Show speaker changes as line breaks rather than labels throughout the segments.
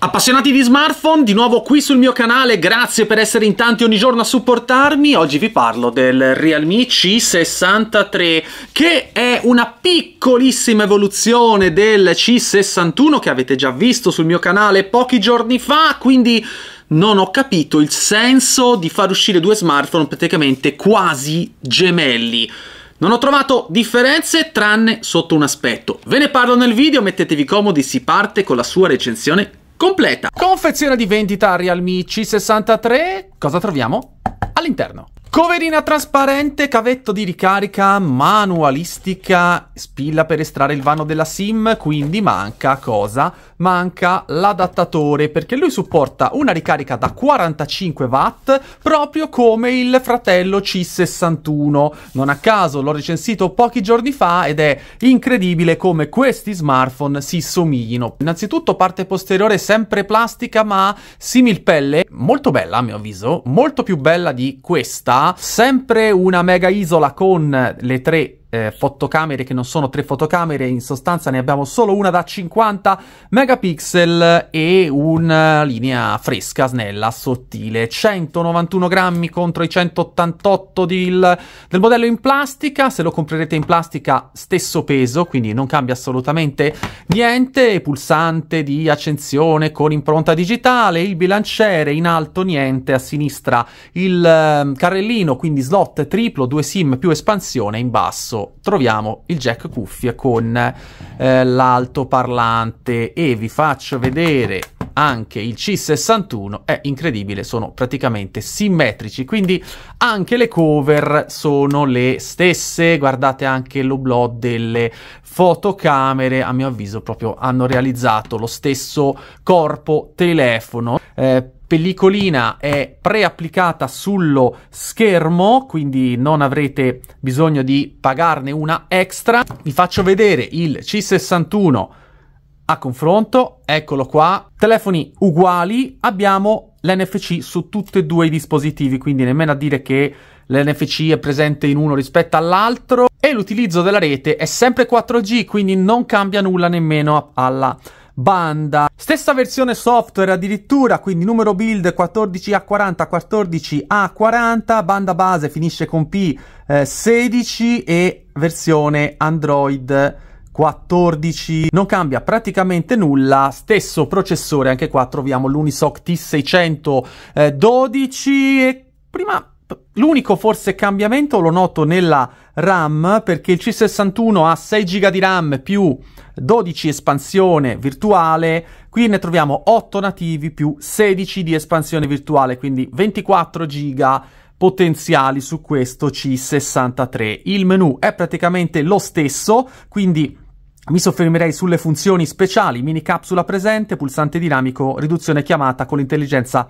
Appassionati di smartphone, di nuovo qui sul mio canale, grazie per essere in tanti ogni giorno a supportarmi. Oggi vi parlo del Realme C63 che è una piccolissima evoluzione del C61 che avete già visto sul mio canale pochi giorni fa, quindi non ho capito il senso di far uscire due smartphone praticamente quasi gemelli. Non ho trovato differenze tranne sotto un aspetto. Ve ne parlo nel video, mettetevi comodi, si parte con la sua recensione completa. Confezione di vendita Realme C63. Cosa troviamo? All'interno. Coverina trasparente, cavetto di ricarica, manualistica, spilla per estrarre il vano della SIM, quindi manca cosa? manca l'adattatore perché lui supporta una ricarica da 45 watt proprio come il fratello C61. Non a caso l'ho recensito pochi giorni fa ed è incredibile come questi smartphone si somiglino. Innanzitutto parte posteriore sempre plastica ma similpelle, molto bella a mio avviso, molto più bella di questa, sempre una mega isola con le tre eh, fotocamere che non sono tre fotocamere, in sostanza ne abbiamo solo una da 50 megapixel e una linea fresca, snella, sottile, 191 grammi contro i 188 del, del modello in plastica, se lo comprerete in plastica stesso peso, quindi non cambia assolutamente niente, pulsante di accensione con impronta digitale, il bilanciere in alto niente, a sinistra il eh, carrellino, quindi slot triplo, due SIM più espansione, in basso basso troviamo il jack cuffie con eh, l'altoparlante e vi faccio vedere anche il C61 è incredibile, sono praticamente simmetrici, quindi anche le cover sono le stesse, guardate anche l'oblò delle fotocamere, a mio avviso proprio hanno realizzato lo stesso corpo telefono. Eh, pellicolina è preapplicata sullo schermo, quindi non avrete bisogno di pagarne una extra. Vi faccio vedere il C61 a confronto, eccolo qua, telefoni uguali, abbiamo l'NFC su tutti e due i dispositivi, quindi nemmeno a dire che l'NFC è presente in uno rispetto all'altro e l'utilizzo della rete è sempre 4G, quindi non cambia nulla nemmeno alla banda. Stessa versione software addirittura, quindi numero build 14A40, 14A40, banda base finisce con P16 eh, e versione Android 14, non cambia praticamente nulla, stesso processore, anche qua troviamo l'Unisoc T612 eh, e prima L'unico forse cambiamento lo noto nella RAM perché il C61 ha 6 giga di RAM più 12 espansione virtuale, qui ne troviamo 8 nativi più 16 di espansione virtuale, quindi 24 giga potenziali su questo C63. Il menu è praticamente lo stesso, quindi mi soffermerei sulle funzioni speciali, mini capsula presente, pulsante dinamico, riduzione chiamata con l'intelligenza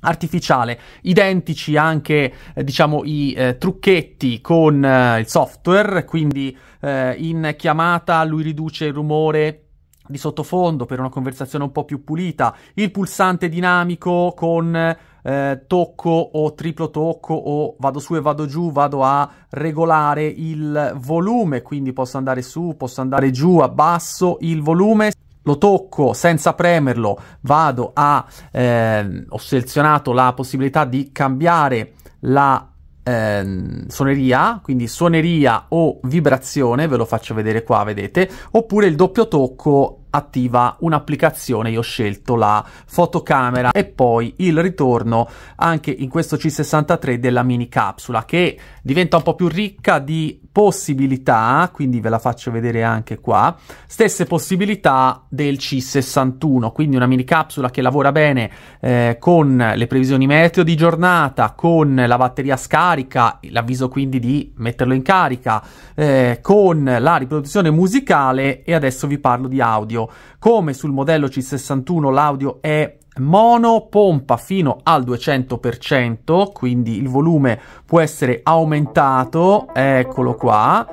artificiale, identici anche eh, diciamo i eh, trucchetti con eh, il software, quindi eh, in chiamata lui riduce il rumore di sottofondo per una conversazione un po' più pulita, il pulsante dinamico con eh, eh, tocco o triplo tocco o vado su e vado giù, vado a regolare il volume, quindi posso andare su, posso andare giù, abbasso il volume lo tocco senza premerlo, vado a eh, ho selezionato la possibilità di cambiare la eh, suoneria, quindi suoneria o vibrazione, ve lo faccio vedere qua, vedete, oppure il doppio tocco attiva un'applicazione, io ho scelto la fotocamera e poi il ritorno anche in questo C63 della mini capsula che diventa un po' più ricca di possibilità, quindi ve la faccio vedere anche qua, stesse possibilità del C61, quindi una mini capsula che lavora bene eh, con le previsioni meteo di giornata, con la batteria scarica, l'avviso quindi di metterlo in carica, eh, con la riproduzione musicale e adesso vi parlo di audio. Come sul modello C61 l'audio è mono pompa fino al 200%, quindi il volume può essere aumentato, eccolo qua.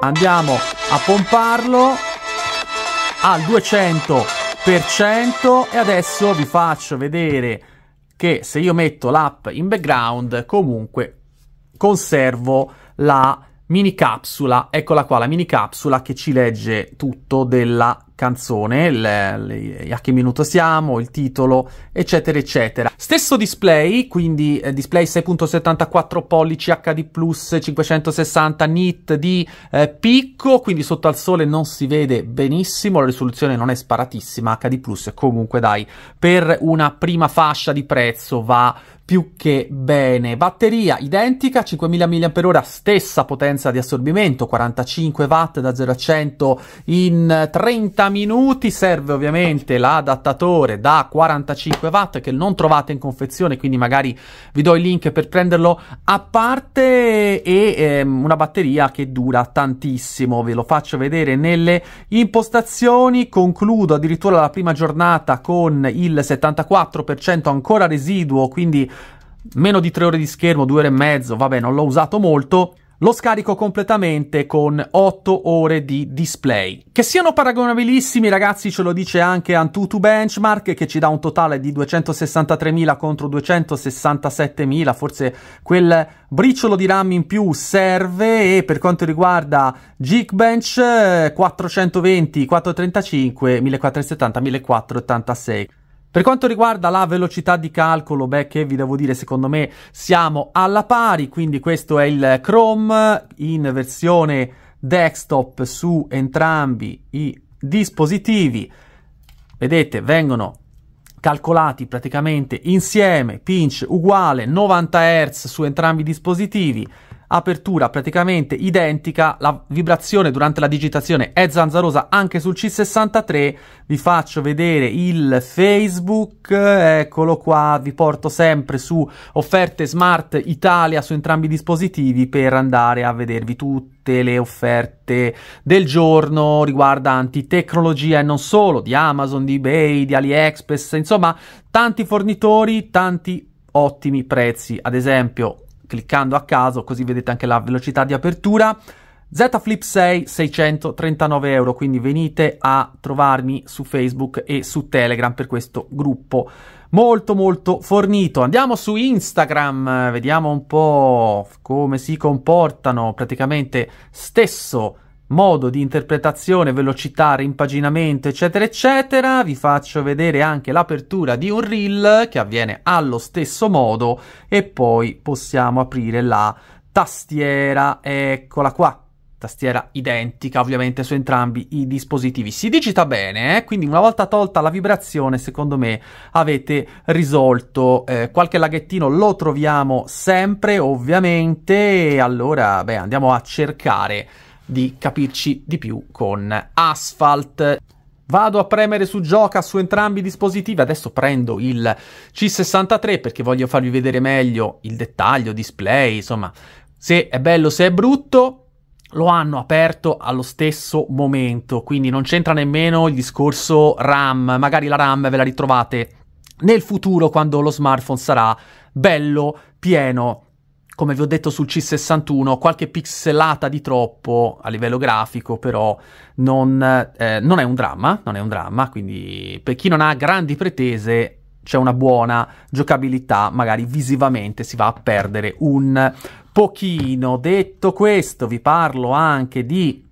Andiamo a pomparlo al 200% e adesso vi faccio vedere che se io metto l'app in background comunque conservo la mini capsula, eccola qua la mini capsula che ci legge tutto della canzone, le, le, a che minuto siamo, il titolo, eccetera, eccetera. Stesso display, quindi eh, display 6.74 pollici HD 560 nit di eh, picco, quindi sotto al sole non si vede benissimo, la risoluzione non è sparatissima, HD comunque dai, per una prima fascia di prezzo va più che bene. Batteria identica, 5000 mAh, stessa potenza di assorbimento, 45 watt da 0 a 100 in 30 30 minuti serve ovviamente l'adattatore da 45 watt che non trovate in confezione quindi magari vi do il link per prenderlo a parte e ehm, una batteria che dura tantissimo ve lo faccio vedere nelle impostazioni concludo addirittura la prima giornata con il 74% ancora residuo quindi meno di 3 ore di schermo 2 ore e mezzo vabbè non l'ho usato molto lo scarico completamente con 8 ore di display. Che siano paragonabilissimi ragazzi ce lo dice anche Antutu Benchmark che ci dà un totale di 263.000 contro 267.000, forse quel briciolo di RAM in più serve e per quanto riguarda Geekbench 420, 435, 1470, 1486. Per quanto riguarda la velocità di calcolo, beh, che vi devo dire, secondo me siamo alla pari, quindi questo è il Chrome in versione desktop su entrambi i dispositivi. Vedete, vengono calcolati praticamente insieme, pinch uguale 90 Hz su entrambi i dispositivi, apertura praticamente identica, la vibrazione durante la digitazione è zanzarosa anche sul C63, vi faccio vedere il Facebook, eccolo qua, vi porto sempre su offerte Smart Italia su entrambi i dispositivi per andare a vedervi tutte le offerte del giorno riguardanti tecnologia e non solo, di Amazon, di eBay, di AliExpress, insomma tanti fornitori, tanti ottimi prezzi, ad esempio cliccando a caso, così vedete anche la velocità di apertura. Z Flip 6 639 euro, quindi venite a trovarmi su Facebook e su Telegram per questo gruppo molto molto fornito. Andiamo su Instagram, vediamo un po' come si comportano praticamente stesso modo di interpretazione, velocità, rimpaginamento, eccetera, eccetera. Vi faccio vedere anche l'apertura di un reel che avviene allo stesso modo e poi possiamo aprire la tastiera, eccola qua. Tastiera identica ovviamente su entrambi i dispositivi. Si digita bene, eh? quindi una volta tolta la vibrazione, secondo me avete risolto. Eh, qualche laghettino lo troviamo sempre, ovviamente. E allora, beh, andiamo a cercare di capirci di più con Asphalt. Vado a premere su gioca su entrambi i dispositivi, adesso prendo il C63 perché voglio farvi vedere meglio il dettaglio, display, insomma, se è bello, se è brutto, lo hanno aperto allo stesso momento, quindi non c'entra nemmeno il discorso RAM, magari la RAM ve la ritrovate nel futuro quando lo smartphone sarà bello pieno come vi ho detto sul C61, qualche pixelata di troppo a livello grafico, però non, eh, non, è dramma, non, è un dramma, quindi per chi non ha grandi pretese c'è una buona giocabilità, magari visivamente si va a perdere un pochino. Detto questo, vi parlo anche di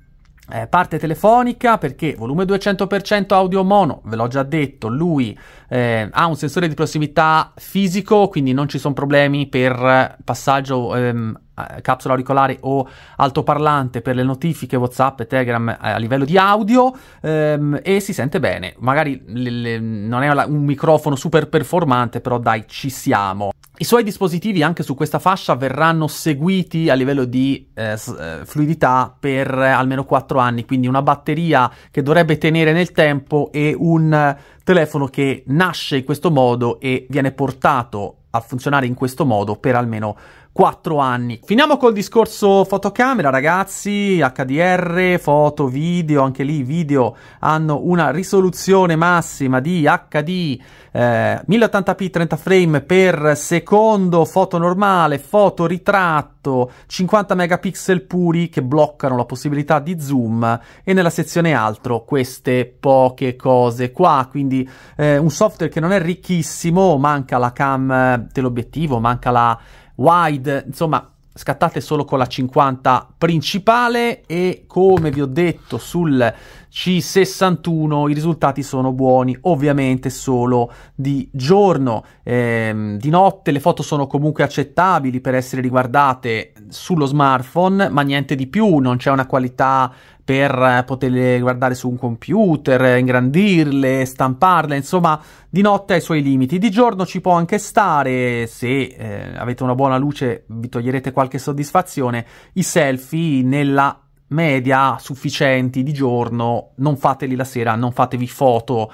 eh, parte telefonica perché volume 200% audio mono, ve l'ho già detto, lui eh, ha un sensore di prossimità fisico, quindi non ci sono problemi per passaggio ehm, capsula auricolare o altoparlante per le notifiche WhatsApp e Telegram eh, a livello di audio ehm, e si sente bene. Magari le, le, non è un microfono super performante, però dai, ci siamo. I suoi dispositivi anche su questa fascia verranno seguiti a livello di eh, eh fluidità per almeno 4 anni, quindi una batteria che dovrebbe tenere nel tempo e un telefono che nasce in questo modo e viene portato a funzionare in questo modo per almeno 4 anni. 4 anni. Finiamo col discorso fotocamera, ragazzi, HDR, foto, video, anche lì i video hanno una risoluzione massima di HD eh, 1080p 30 frame per secondo, foto normale, foto ritratto, 50 megapixel puri che bloccano la possibilità di zoom e nella sezione altro queste poche cose qua, quindi eh, un software che non è ricchissimo, manca la cam eh, dell'obiettivo, manca la wide, insomma scattate solo con la 50 principale e come vi ho detto sul C61 i risultati sono buoni ovviamente solo di giorno ehm, di notte le foto sono comunque accettabili per essere riguardate sullo smartphone ma niente di più non c'è una qualità per eh, poterle guardare su un computer, eh, ingrandirle, stamparle, insomma, di notte ha i suoi limiti. Di giorno ci può anche stare, se eh, avete una buona luce vi toglierete qualche soddisfazione, i selfie nella media sufficienti di giorno, non fateli la sera, non fatevi foto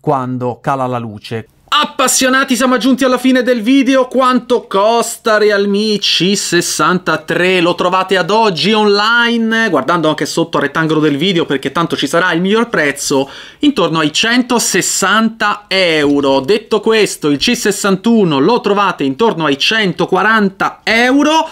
quando cala la luce. Appassionati siamo giunti alla fine del video, quanto costa Realme C63? Lo trovate ad oggi online, guardando anche sotto al rettangolo del video perché tanto ci sarà il miglior prezzo, intorno ai 160 euro. Detto questo il C61 lo trovate intorno ai 140 euro,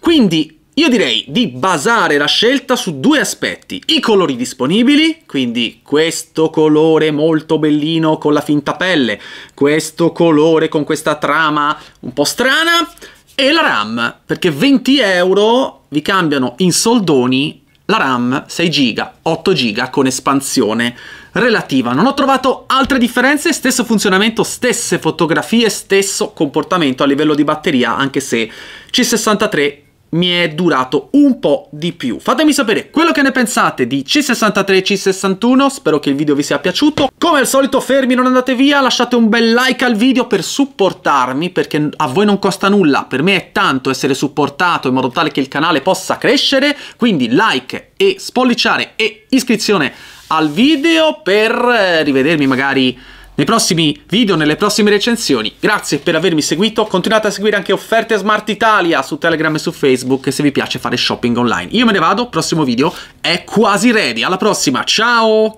quindi io direi di basare la scelta su due aspetti, i colori disponibili, quindi questo colore molto bellino con la finta pelle, questo colore con questa trama un po' strana, e la RAM, perché 20 euro vi cambiano in soldoni la RAM 6 GB, 8 GB con espansione relativa. Non ho trovato altre differenze, stesso funzionamento, stesse fotografie, stesso comportamento a livello di batteria, anche se C63 mi è durato un po' di più. Fatemi sapere quello che ne pensate di C63 e C61, spero che il video vi sia piaciuto. Come al solito fermi, non andate via, lasciate un bel like al video per supportarmi, perché a voi non costa nulla, per me è tanto essere supportato in modo tale che il canale possa crescere, quindi like e spolliciare e iscrizione al video per eh, rivedermi magari nei prossimi video, nelle prossime recensioni. Grazie per avermi seguito, continuate a seguire anche Offerte Smart Italia su Telegram e su Facebook se vi piace fare shopping online. Io me ne vado, prossimo video è quasi ready, alla prossima, ciao!